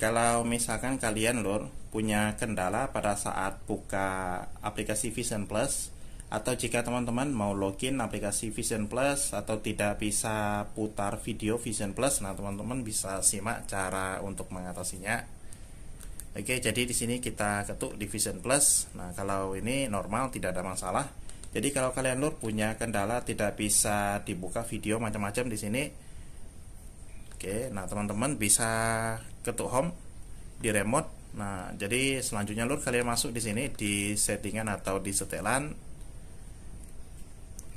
kalau misalkan kalian lur punya kendala pada saat buka aplikasi Vision Plus atau jika teman-teman mau login aplikasi Vision Plus atau tidak bisa putar video Vision Plus nah teman-teman bisa simak cara untuk mengatasinya oke jadi di sini kita ketuk di Vision Plus nah kalau ini normal tidak ada masalah jadi kalau kalian lur punya kendala tidak bisa dibuka video macam-macam di sini Oke, nah teman-teman bisa ketuk home di remote. Nah, jadi selanjutnya lur kalian masuk di sini di settingan atau di setelan.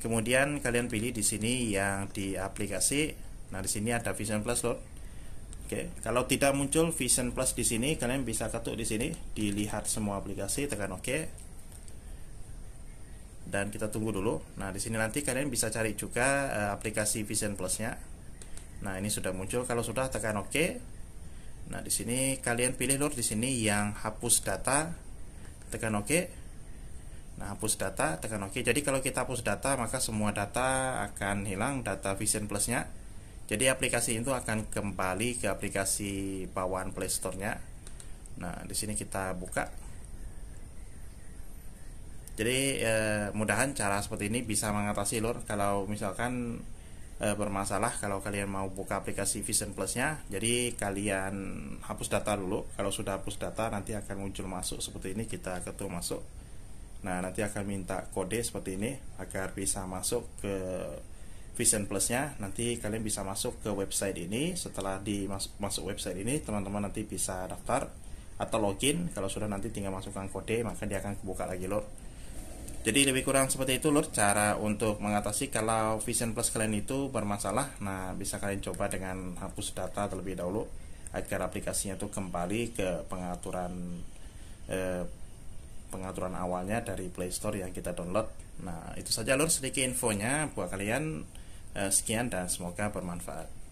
Kemudian kalian pilih di sini yang di aplikasi. Nah, di sini ada Vision Plus lur. Oke, kalau tidak muncul Vision Plus di sini, kalian bisa ketuk di sini, dilihat semua aplikasi, tekan OK. Dan kita tunggu dulu. Nah, di sini nanti kalian bisa cari juga uh, aplikasi Vision Plus-nya. Nah, ini sudah muncul. Kalau sudah tekan OK. Nah, di sini kalian pilih Lur di sini yang hapus data. Tekan OK. Nah, hapus data, tekan OK. Jadi kalau kita hapus data, maka semua data akan hilang data Vision Plus-nya. Jadi aplikasi itu akan kembali ke aplikasi bawaan Play Store-nya. Nah, di sini kita buka. Jadi eh, mudahan cara seperti ini bisa mengatasi lur kalau misalkan e, bermasalah kalau kalian mau buka aplikasi Vision Plusnya jadi kalian hapus data dulu kalau sudah hapus data nanti akan muncul masuk seperti ini kita ketuk masuk nah nanti akan minta kode seperti ini agar bisa masuk ke Vision Plusnya nanti kalian bisa masuk ke website ini setelah dimasuk masuk website ini teman-teman nanti bisa daftar atau login kalau sudah nanti tinggal masukkan kode maka dia akan kebuka lagi lor jadi lebih kurang seperti itu lur cara untuk mengatasi kalau Vision Plus kalian itu bermasalah. Nah, bisa kalian coba dengan hapus data terlebih dahulu agar aplikasinya itu kembali ke pengaturan eh, pengaturan awalnya dari Play Store yang kita download. Nah, itu saja lur sedikit infonya buat kalian. Eh, sekian dan semoga bermanfaat.